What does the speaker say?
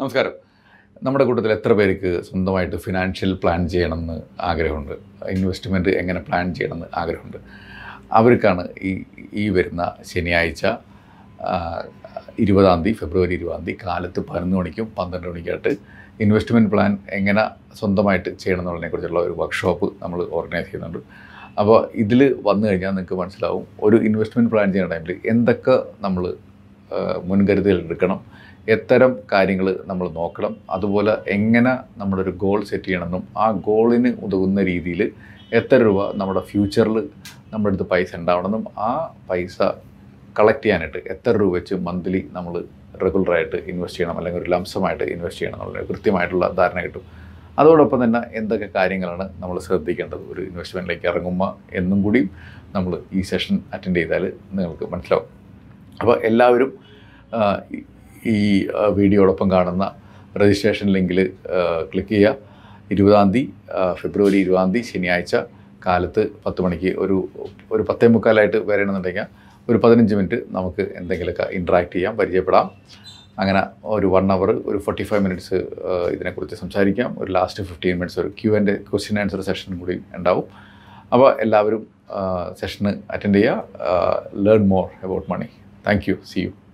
നമസ്കാരം നമ്മുടെ കൂട്ടത്തിൽ എത്ര പേർക്ക് സ്വന്തമായിട്ട് ഫിനാൻഷ്യൽ പ്ലാൻ ചെയ്യണമെന്ന് ആഗ്രഹമുണ്ട് ഇൻവെസ്റ്റ്മെൻറ്റ് എങ്ങനെ പ്ലാൻ ചെയ്യണമെന്ന് ആഗ്രഹമുണ്ട് അവർക്കാണ് ഈ ഈ വരുന്ന ശനിയാഴ്ച ഇരുപതാം തീയതി ഫെബ്രുവരി ഇരുപതാം തീയതി കാലത്ത് പതിനൊന്ന് മണിക്കും പന്ത്രണ്ട് മണിക്കായിട്ട് ഇൻവെസ്റ്റ്മെൻറ്റ് പ്ലാൻ എങ്ങനെ സ്വന്തമായിട്ട് ചെയ്യണം എന്നുള്ളതിനെക്കുറിച്ചുള്ള ഒരു വർക്ക്ഷോപ്പ് നമ്മൾ ഓർഗനൈസ് ചെയ്യുന്നുണ്ട് അപ്പോൾ ഇതിൽ വന്നു കഴിഞ്ഞാൽ നിങ്ങൾക്ക് മനസ്സിലാവും ഒരു ഇൻവെസ്റ്റ്മെൻറ്റ് പ്ലാൻ ചെയ്യുന്ന ടൈമിൽ എന്തൊക്കെ നമ്മൾ മുൻകരുതൽ എടുക്കണം എത്തരം കാര്യങ്ങൾ നമ്മൾ നോക്കണം അതുപോലെ എങ്ങനെ നമ്മളൊരു ഗോൾ സെറ്റ് ചെയ്യണമെന്നും ആ ഗോളിന് ഉതകുന്ന രീതിയിൽ എത്ര രൂപ നമ്മുടെ ഫ്യൂച്ചറിൽ നമ്മുടെ അടുത്ത് പൈസ ഉണ്ടാവണമെന്നും ആ പൈസ കളക്ട് ചെയ്യാനായിട്ട് എത്ര രൂപ വെച്ച് മന്ത്ലി നമ്മൾ റെഗുലറായിട്ട് ഇൻവെസ്റ്റ് ചെയ്യണം അല്ലെങ്കിൽ ഒരു ലംസമായിട്ട് ഇൻവെസ്റ്റ് ചെയ്യണം എന്നുള്ള കൃത്യമായിട്ടുള്ള ധാരണ കിട്ടും അതോടൊപ്പം തന്നെ എന്തൊക്കെ കാര്യങ്ങളാണ് നമ്മൾ ശ്രദ്ധിക്കേണ്ടത് ഒരു ഇൻവെസ്റ്റ്മെൻറ്റിലേക്ക് ഇറങ്ങുമ്പോൾ എന്നും കൂടിയും നമ്മൾ ഈ സെഷൻ അറ്റൻഡ് ചെയ്താൽ നിങ്ങൾക്ക് മനസ്സിലാവും അപ്പോൾ എല്ലാവരും ഈ വീഡിയോടൊപ്പം കാണുന്ന രജിസ്ട്രേഷൻ ലിങ്കിൽ ക്ലിക്ക് ചെയ്യുക ഇരുപതാം തീയതി ഫെബ്രുവരി ഇരുപതാം തീയതി ശനിയാഴ്ച കാലത്ത് പത്ത് മണിക്ക് ഒരു ഒരു പത്തേ മുക്കാലായിട്ട് വരണമെന്നുണ്ടെങ്കിൽ ഒരു പതിനഞ്ച് മിനിറ്റ് നമുക്ക് എന്തെങ്കിലുമൊക്കെ ഇൻട്രാക്ട് ചെയ്യാം പരിചയപ്പെടാം അങ്ങനെ ഒരു വൺ അവർ ഒരു ഫോർട്ടി ഫൈവ് മിനിറ്റ്സ് ഇതിനെക്കുറിച്ച് സംസാരിക്കാം ഒരു ലാസ്റ്റ് ഫിഫ്റ്റീൻ മിനിറ്റ്സ് ഒരു ക്യൂ എൻ്റെ ക്വസ്റ്റ്യൻ ആൻസർ സെഷനും കൂടി ഉണ്ടാവും അപ്പോൾ എല്ലാവരും സെഷന് അറ്റൻഡ് ചെയ്യുക learn more about money Thank you. See you.